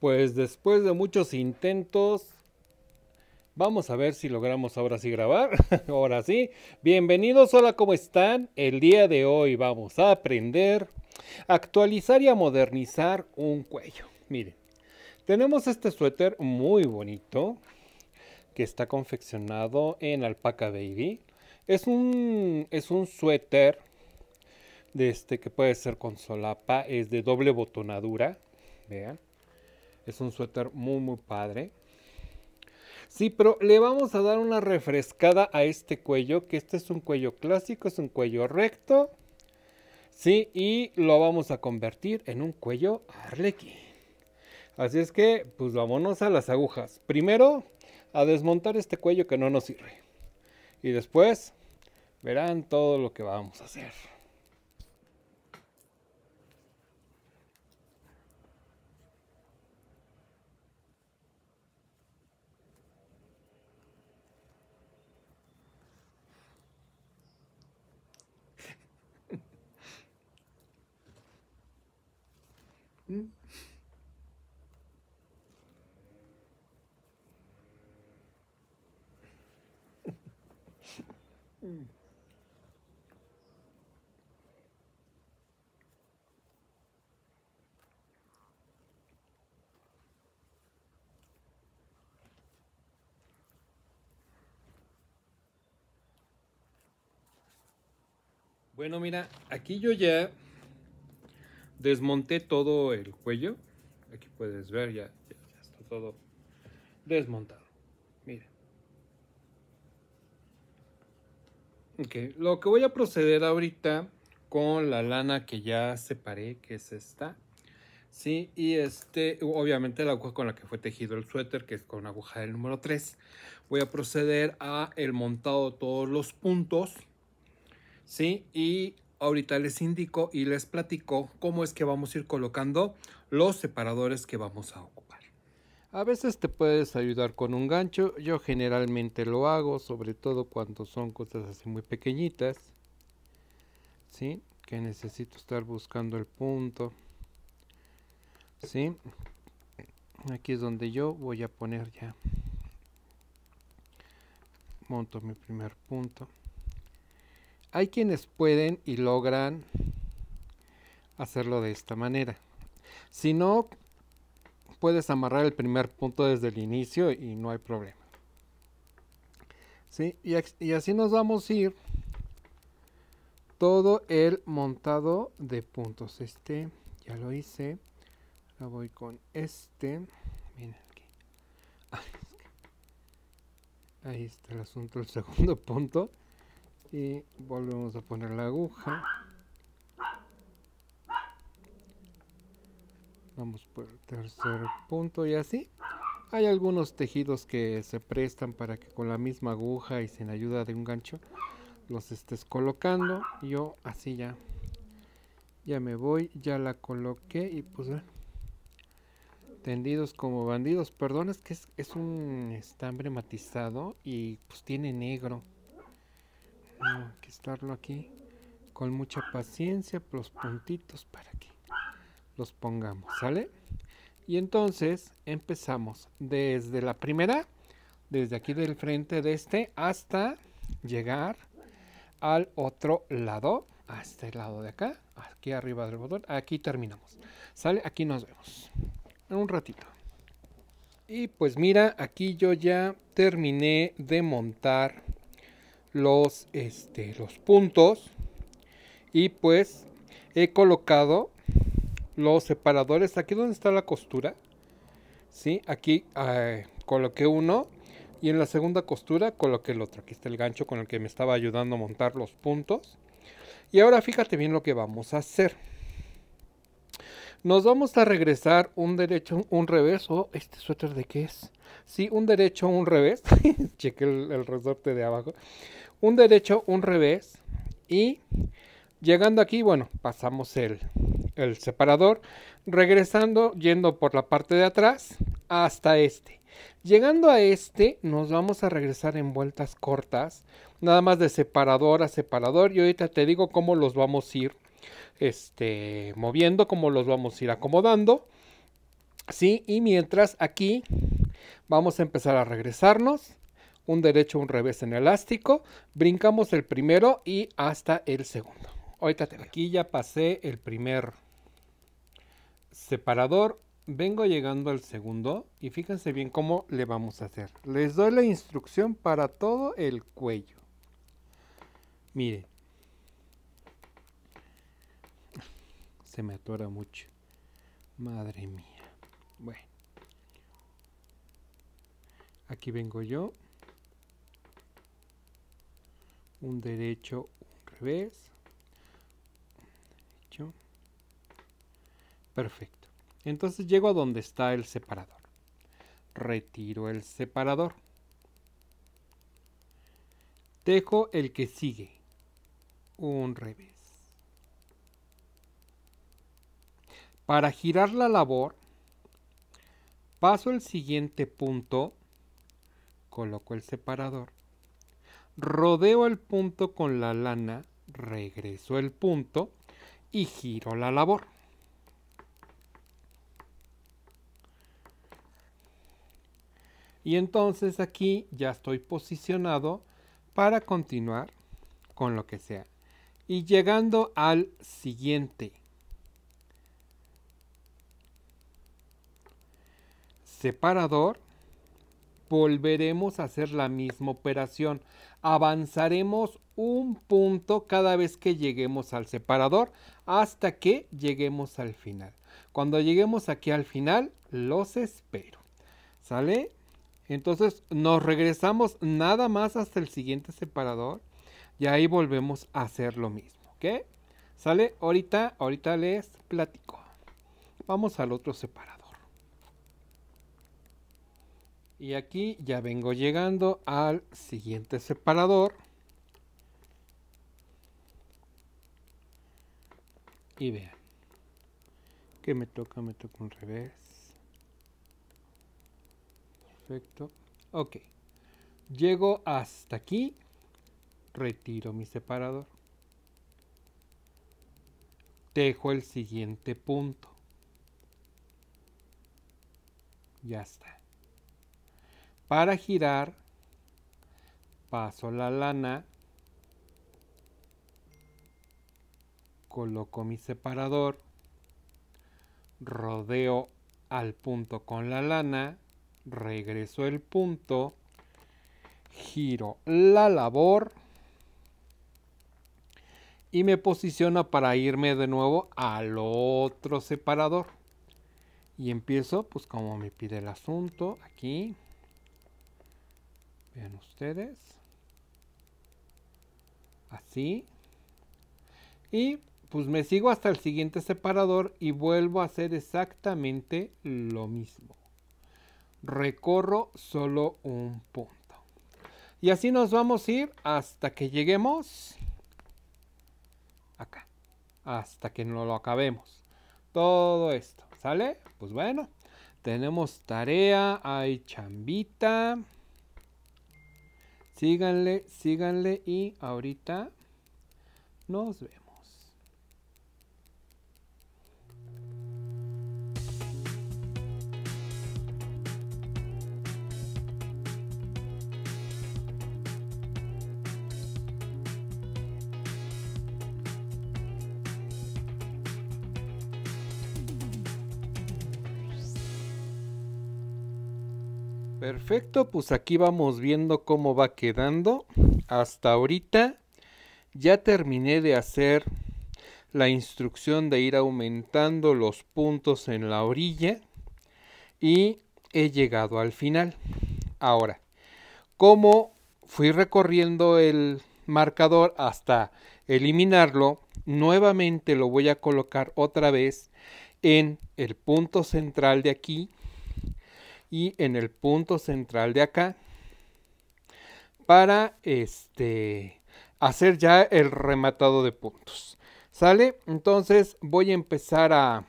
Pues después de muchos intentos, vamos a ver si logramos ahora sí grabar. ahora sí. Bienvenidos, hola, ¿cómo están? El día de hoy vamos a aprender a actualizar y a modernizar un cuello. Miren, tenemos este suéter muy bonito que está confeccionado en Alpaca Baby. Es un, es un suéter de este que puede ser con solapa, es de doble botonadura. Vean es un suéter muy, muy padre. Sí, pero le vamos a dar una refrescada a este cuello, que este es un cuello clásico, es un cuello recto. Sí, y lo vamos a convertir en un cuello arlequín. Así es que, pues vámonos a las agujas. Primero, a desmontar este cuello que no nos sirve. Y después, verán todo lo que vamos a hacer. Bueno, mira, aquí yo ya desmonté todo el cuello. Aquí puedes ver, ya, ya está todo desmontado. Ok, lo que voy a proceder ahorita con la lana que ya separé, que es esta. Sí, y este, obviamente la aguja con la que fue tejido el suéter, que es con aguja del número 3. Voy a proceder a el montado de todos los puntos. Sí, y ahorita les indico y les platico cómo es que vamos a ir colocando los separadores que vamos a ocupar. A veces te puedes ayudar con un gancho, yo generalmente lo hago, sobre todo cuando son cosas así muy pequeñitas, ¿sí? Que necesito estar buscando el punto, ¿sí? Aquí es donde yo voy a poner ya, monto mi primer punto. Hay quienes pueden y logran hacerlo de esta manera. Si no, puedes amarrar el primer punto desde el inicio y no hay problema. Y, así nos vamos a ir todo el montado de puntos. Este ya lo hice. Lo voy con este. Ahí está el asunto, el segundo punto. Y volvemos a poner la aguja. Vamos por el tercer punto y así. Hay algunos tejidos que se prestan para que con la misma aguja y sin ayuda de un gancho los estés colocando. Yo así ya, ya me voy, ya la coloqué y pues tendidos como bandidos. Perdón, es que es, un estambre matizado y pues tiene negro. Hay que estarlo aquí con mucha paciencia, los puntitos para los pongamos, ¿sale? Y entonces empezamos desde la primera, desde aquí del frente de este hasta llegar al otro lado, a este lado de acá, aquí arriba del botón, aquí terminamos. Sale, aquí nos vemos. En un ratito. Y pues mira, aquí yo ya terminé de montar los, este, los puntos. Y pues he colocado los separadores, aquí donde está la costura, ¿sí? Aquí eh, coloqué uno y en la segunda costura coloqué el otro. Aquí está el gancho con el que me estaba ayudando a montar los puntos. Y ahora fíjate bien lo que vamos a hacer. Nos vamos a regresar un derecho, un revés oh, ¿Este suéter de qué es? Sí, un derecho, un revés. Cheque el resorte de abajo. Un derecho, un revés. Y llegando aquí, bueno, pasamos el, el separador, regresando, yendo por la parte de atrás hasta este. Llegando a este, nos vamos a regresar en vueltas cortas, nada más de separador a separador, y ahorita te digo cómo los vamos a ir este, moviendo, cómo los vamos a ir acomodando. Sí, y mientras aquí vamos a empezar a regresarnos, un derecho, un revés en elástico, brincamos el primero y hasta el segundo. Ahorita te Aquí ya pasé el primer separador. Vengo llegando al segundo y fíjense bien cómo le vamos a hacer. Les doy la instrucción para todo el cuello. Miren. Se me atora mucho. Madre mía. Bueno. Aquí vengo yo. Un derecho, un revés. Perfecto. Entonces llego a donde está el separador. Retiro el separador. Dejo el que sigue. Un revés. Para girar la labor, paso el siguiente punto, coloco el separador, rodeo el punto con la lana, regreso el punto y giro la labor. Y entonces aquí ya estoy posicionado para continuar con lo que sea. Y llegando al siguiente. Separador. Volveremos a hacer la misma operación. Avanzaremos un punto cada vez que lleguemos al separador hasta que lleguemos al final. Cuando lleguemos aquí al final, los espero. ¿Sale? Entonces nos regresamos nada más hasta el siguiente separador y ahí volvemos a hacer lo mismo, ¿ok? Sale ahorita, ahorita les platico. Vamos al otro separador. Y aquí ya vengo llegando al siguiente separador. Y vean. Que me toca, me toca un revés. Perfecto. Ok. Llego hasta aquí. Retiro mi separador. Dejo el siguiente punto. Ya está. Para girar, paso la lana. Coloco mi separador. Rodeo al punto con la lana regreso el punto, giro la labor y me posiciono para irme de nuevo al otro separador. Y empiezo pues como me pide el asunto aquí. Vean ustedes. Así. Y pues me sigo hasta el siguiente separador y vuelvo a hacer exactamente lo mismo recorro solo un punto. Y así nos vamos a ir hasta que lleguemos acá. Hasta que no lo acabemos. Todo esto, ¿sale? Pues bueno, tenemos tarea, hay chambita. Síganle, síganle y ahorita nos vemos. Perfecto, pues aquí vamos viendo cómo va quedando. Hasta ahorita ya terminé de hacer la instrucción de ir aumentando los puntos en la orilla y he llegado al final. Ahora, como fui recorriendo el marcador hasta eliminarlo, nuevamente lo voy a colocar otra vez en el punto central de aquí y en el punto central de acá para este hacer ya el rematado de puntos. ¿Sale? Entonces voy a empezar a,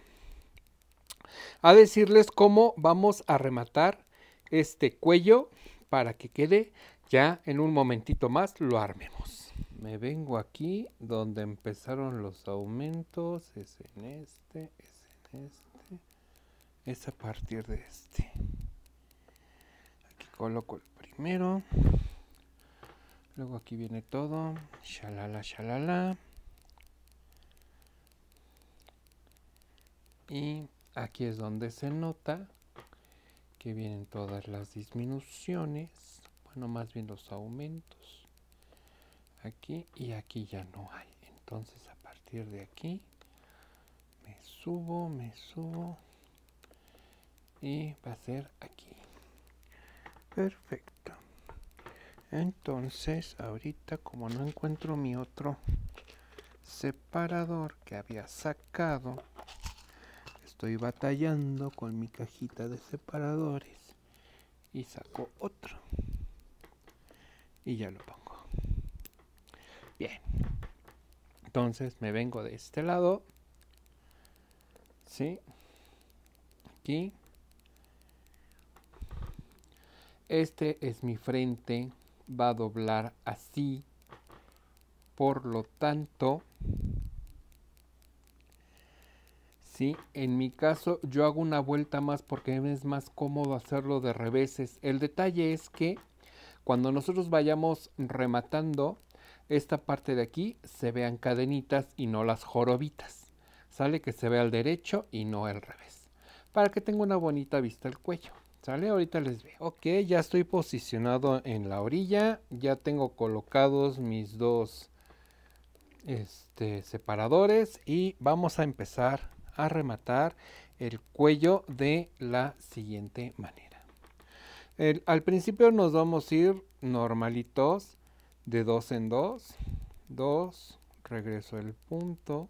a decirles cómo vamos a rematar este cuello para que quede ya en un momentito más lo armemos. Me vengo aquí donde empezaron los aumentos, es en este, es en este, es a partir de este coloco el primero. Luego aquí viene todo. Shalala, shalala. Y aquí es donde se nota que vienen todas las disminuciones. Bueno, más bien los aumentos. Aquí y aquí ya no hay. Entonces a partir de aquí me subo, me subo. Y va a ser aquí perfecto entonces ahorita como no encuentro mi otro separador que había sacado estoy batallando con mi cajita de separadores y saco otro y ya lo pongo bien entonces me vengo de este lado sí aquí este es mi frente, va a doblar así. Por lo tanto, ¿sí? En mi caso yo hago una vuelta más porque es más cómodo hacerlo de reveses. El detalle es que cuando nosotros vayamos rematando esta parte de aquí se vean cadenitas y no las jorobitas. Sale que se vea al derecho y no al revés. Para que tenga una bonita vista el cuello. Sale, ahorita les veo. Ok, ya estoy posicionado en la orilla. Ya tengo colocados mis dos este, separadores. Y vamos a empezar a rematar el cuello de la siguiente manera. al principio nos vamos a ir normalitos de dos en dos. Dos, regreso el punto.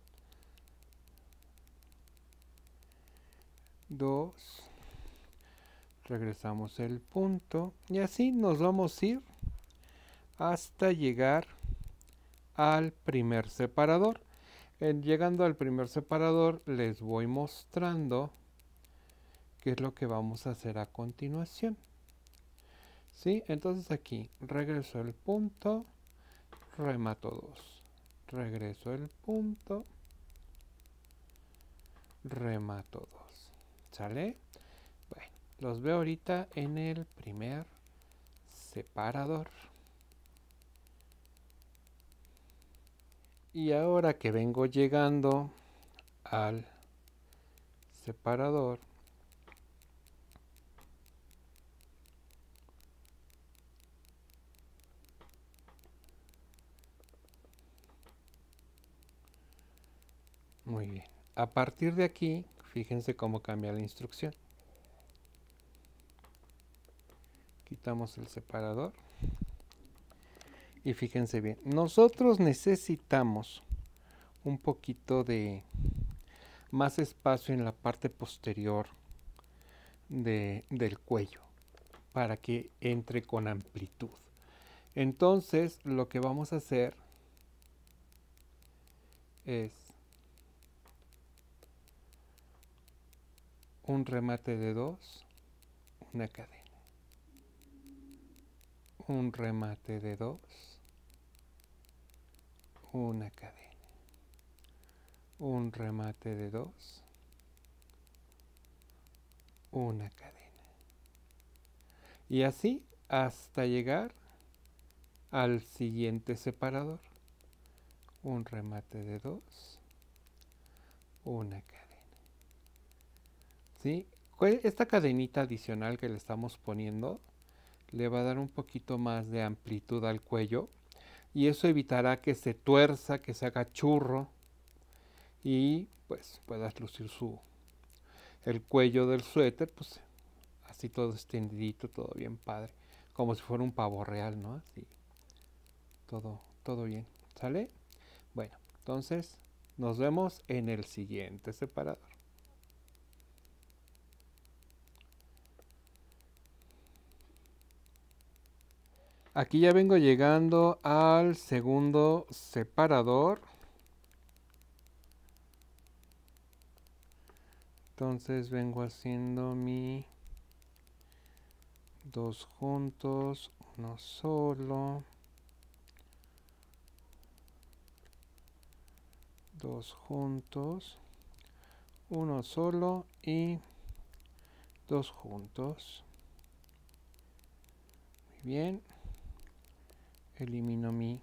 Dos regresamos el punto y así nos vamos a ir hasta llegar al primer separador en, llegando al primer separador les voy mostrando qué es lo que vamos a hacer a continuación ¿Sí? entonces aquí regreso el punto remato 2 regreso el punto remato 2 ¿sale? bueno los veo ahorita en el primer separador y ahora que vengo llegando al separador muy bien a partir de aquí fíjense cómo cambia la instrucción damos el separador. Y fíjense bien, nosotros necesitamos un poquito de más espacio en la parte posterior del cuello para que entre con amplitud. Entonces lo que vamos a hacer es un remate de dos, una cadena un remate de dos, una cadena, un remate de dos, una cadena. Y así hasta llegar al siguiente separador. Un remate de dos, una cadena. ¿Sí? Esta cadenita adicional que le estamos poniendo le va a dar un poquito más de amplitud al cuello y eso evitará que se tuerza, que se haga churro y pues puedas lucir su el cuello del suéter, pues así todo extendidito, todo bien padre, como si fuera un pavo real, ¿no? Así. Todo todo bien, ¿sale? Bueno, entonces nos vemos en el siguiente separador. Aquí ya vengo llegando al segundo separador. Entonces vengo haciendo mi dos juntos, uno solo, dos juntos, uno solo y dos juntos. Muy bien elimino mi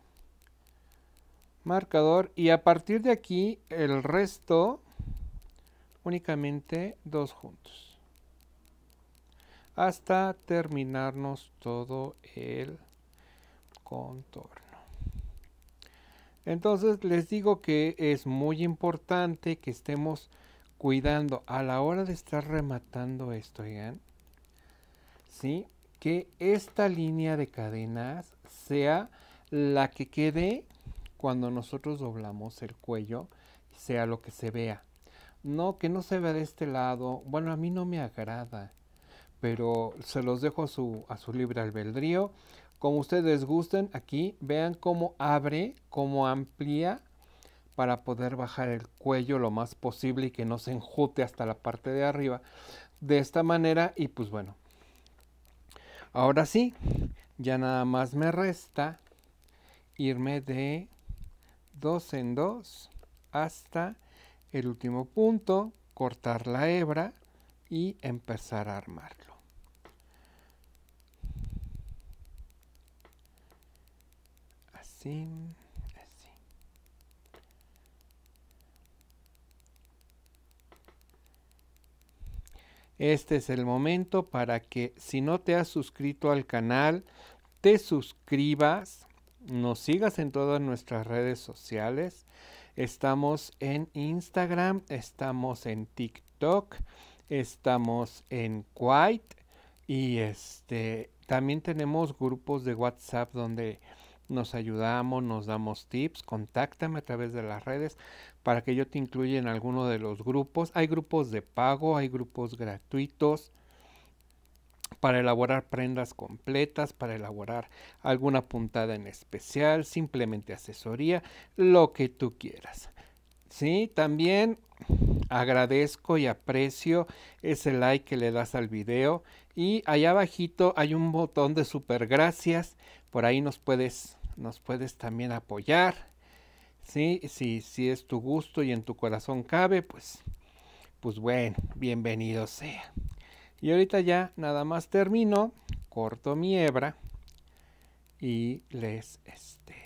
marcador y a partir de aquí el resto únicamente dos juntos hasta terminarnos todo el contorno entonces les digo que es muy importante que estemos cuidando a la hora de estar rematando esto ¿sí? que esta línea de cadenas sea la que quede cuando nosotros doblamos el cuello, sea lo que se vea. No, que no se vea de este lado. Bueno, a mí no me agrada, pero se los dejo a su, libre albedrío. Como ustedes gusten, aquí vean cómo abre, cómo amplía para poder bajar el cuello lo más posible y que no se enjute hasta la parte de arriba. De esta manera, y pues bueno, Ahora sí, ya nada más me resta irme de 2 en dos hasta el último punto, cortar la hebra y empezar a armarlo. Así. Este es el momento para que si no te has suscrito al canal, te suscribas, nos sigas en todas nuestras redes sociales. Estamos en Instagram, estamos en TikTok, estamos en Quite y este también tenemos grupos de WhatsApp donde nos ayudamos, nos damos tips, contáctame a través de las redes para que yo te incluya en alguno de los grupos. Hay grupos de pago, hay grupos gratuitos para elaborar prendas completas, para elaborar alguna puntada en especial, simplemente asesoría, lo que tú quieras. Sí, también agradezco y aprecio ese like que le das al video y allá abajito hay un botón de super gracias por ahí nos puedes, nos puedes también apoyar. ¿sí? Si, sí es tu gusto y en tu corazón cabe, pues, pues bueno, bienvenido sea. Y ahorita ya nada más termino, corto mi hebra y les este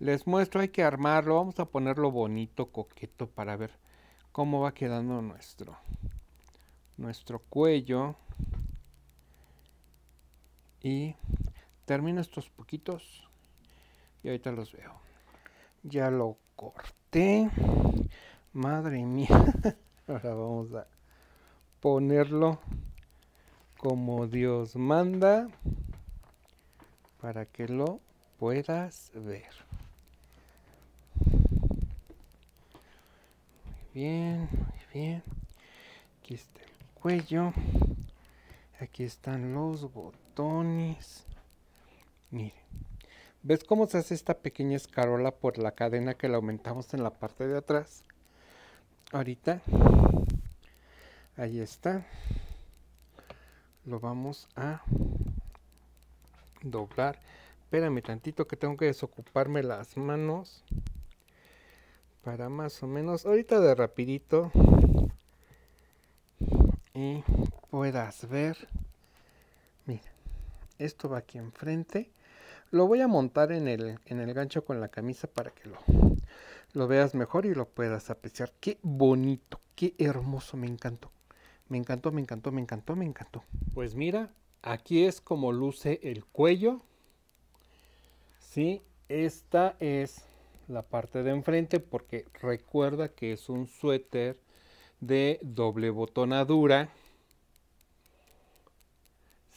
les muestro, hay que armarlo, vamos a ponerlo bonito, coqueto para ver cómo va quedando nuestro nuestro cuello y Termino estos poquitos y ahorita los veo. Ya lo corté. Madre mía. Ahora vamos a ponerlo como Dios manda para que lo puedas ver. Muy bien, muy bien. Aquí está el cuello. Aquí están los botones. Mire, ¿ves cómo se hace esta pequeña escarola por la cadena que la aumentamos en la parte de atrás? Ahorita, ahí está. Lo vamos a doblar. Espérame tantito que tengo que desocuparme las manos para más o menos ahorita de rapidito y puedas ver mira esto va aquí enfrente lo voy a montar en el, en el gancho con la camisa para que lo, lo veas mejor y lo puedas apreciar. Qué bonito, qué hermoso, me encantó. Me encantó, me encantó, me encantó, me encantó. Pues mira, aquí es como luce el cuello. Sí, esta es la parte de enfrente porque recuerda que es un suéter de doble botonadura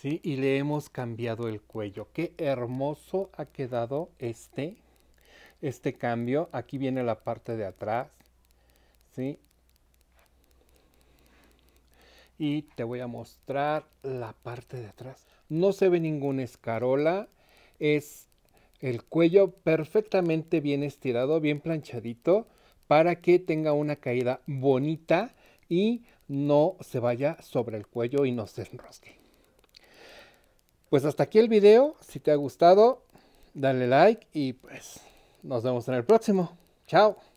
y le hemos cambiado el cuello. Qué hermoso ha quedado este, este cambio. Aquí viene la parte de atrás, ¿sí? Y te voy a mostrar la parte de atrás. No se ve ninguna escarola. Es el cuello perfectamente bien estirado, bien planchadito, para que tenga una caída bonita y no se vaya sobre el cuello y no se enrosque. Pues hasta aquí el video. Si te ha gustado, dale like y pues nos vemos en el próximo. Chao.